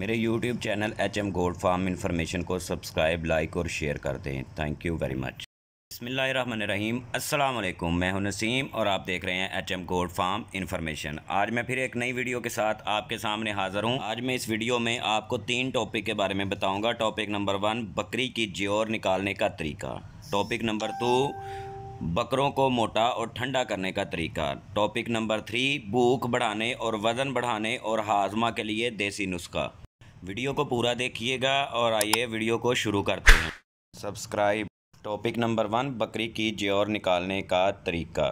मेरे YouTube channel H M gold farm information को subscribe like और शेयर कर दें थैंक यू वेरी मच बसमीम वालेकुम मैं हूं नसीम और आप देख रहे हैं H M gold farm information आज मैं फिर एक नई वीडियो के साथ आपके सामने हाजिर हूं आज मैं इस वीडियो में आपको तीन टॉपिक के बारे में बताऊंगा टॉपिक नंबर वन बकरी की जियोर निकालने का तरीका टॉपिक नंबर टू बकरों को मोटा और ठंडा करने का तरीका टॉपिक नंबर थ्री भूख बढ़ाने और वज़न बढ़ाने और हाजमा के लिए देसी नुस्खा वीडियो को पूरा देखिएगा और आइए वीडियो को शुरू करते हैं सब्सक्राइब टॉपिक नंबर वन बकरी की ज्योर निकालने का तरीका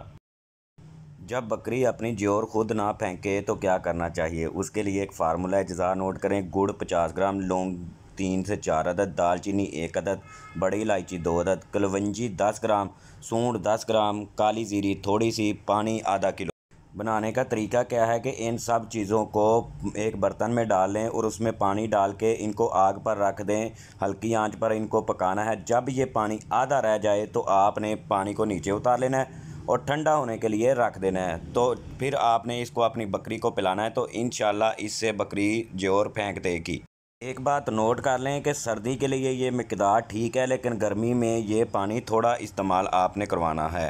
जब बकरी अपनी ज्योर खुद ना फेंके तो क्या करना चाहिए उसके लिए एक फार्मूला जजा नोट करें गुड़ पचास ग्राम लौंग तीन से चार अदद दालचीनी एक अदद बड़ी इलायची दो अदद कलवंजी दस ग्राम सूढ़ दस ग्राम काली जीरी थोड़ी सी पानी आधा किलो बनाने का तरीका क्या है कि इन सब चीज़ों को एक बर्तन में डाल लें और उसमें पानी डाल के इनको आग पर रख दें हल्की आंच पर इनको पकाना है जब ये पानी आधा रह जाए तो आपने पानी को नीचे उतार लेना है और ठंडा होने के लिए रख देना है तो फिर आपने इसको अपनी बकरी को पिलाना है तो इन इससे बकरी जोर फेंक देगी एक बात नोट कर लें कि सर्दी के लिए ये मकदार ठीक है लेकिन गर्मी में ये पानी थोड़ा इस्तेमाल आपने करवाना है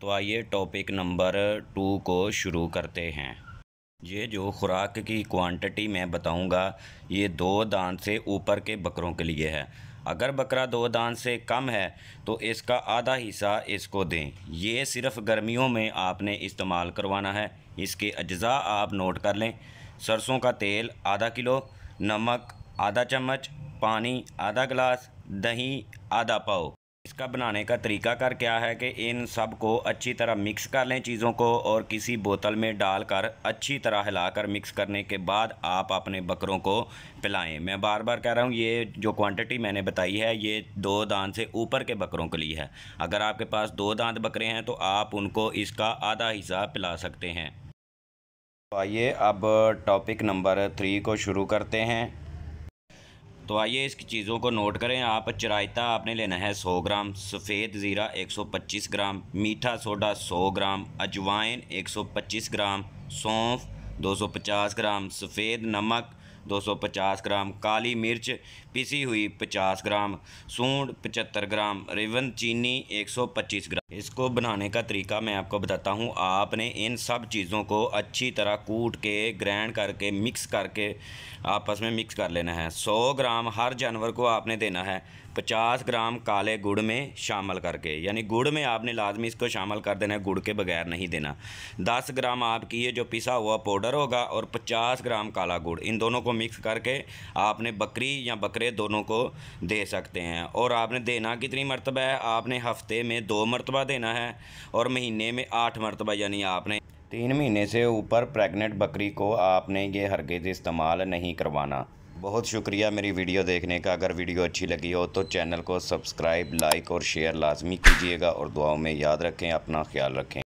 तो आइए टॉपिक नंबर टू को शुरू करते हैं ये जो खुराक की क्वांटिटी मैं बताऊंगा ये दो दान से ऊपर के बकरों के लिए है अगर बकरा दो दान से कम है तो इसका आधा हिस्सा इसको दें ये सिर्फ गर्मियों में आपने इस्तेमाल करवाना है इसके अज्जा आप नोट कर लें सरसों का तेल आधा किलो नमक आधा चम्मच पानी आधा गिलास दही आधा पाव इसका बनाने का तरीका कर क्या है कि इन सब को अच्छी तरह मिक्स कर लें चीज़ों को और किसी बोतल में डालकर अच्छी तरह हिलाकर मिक्स करने के बाद आप अपने बकरों को पिलाएं मैं बार बार कह रहा हूँ ये जो क्वांटिटी मैंने बताई है ये दो दांत से ऊपर के बकरों के लिए है अगर आपके पास दो दांत बकरे हैं तो आप उनको इसका आधा हिस्सा पिला सकते हैं तो आइए अब टॉपिक नंबर थ्री को शुरू करते हैं तो आइए इस चीज़ों को नोट करें आप चरायता आपने लेना है 100 ग्राम सफ़ेद ज़ीरा 125 ग्राम मीठा सोडा 100 ग्राम अजवाइन 125 ग्राम सौंफ 250 ग्राम सफ़ेद नमक 250 ग्राम काली मिर्च पिसी हुई 50 ग्राम सूंड 75 ग्राम रिवन चीनी 125 ग्राम इसको बनाने का तरीका मैं आपको बताता हूँ आपने इन सब चीज़ों को अच्छी तरह कूट के ग्रैंड करके मिक्स करके आपस में मिक्स कर लेना है 100 ग्राम हर जानवर को आपने देना है 50 ग्राम काले गुड़ में शामिल करके यानी गुड़ में आपने लाजमी इसको शामिल कर देना है गुड़ के बगैर नहीं देना 10 ग्राम आपकी ये जो पिसा हुआ पाउडर होगा और 50 ग्राम काला गुड़ इन दोनों को मिक्स करके आपने बकरी या बकरे दोनों को दे सकते हैं और आपने देना कितनी मरतबा है आपने हफ़्ते में दो मरतबा देना है और महीने में आठ मरतबा यानी आपने तीन महीने से ऊपर प्रेग्नेंट बकरी को आपने ये हरगज़ इस्तेमाल नहीं करवाना बहुत शुक्रिया मेरी वीडियो देखने का अगर वीडियो अच्छी लगी हो तो चैनल को सब्सक्राइब लाइक और शेयर लाजमी कीजिएगा और दुआओं में याद रखें अपना ख्याल रखें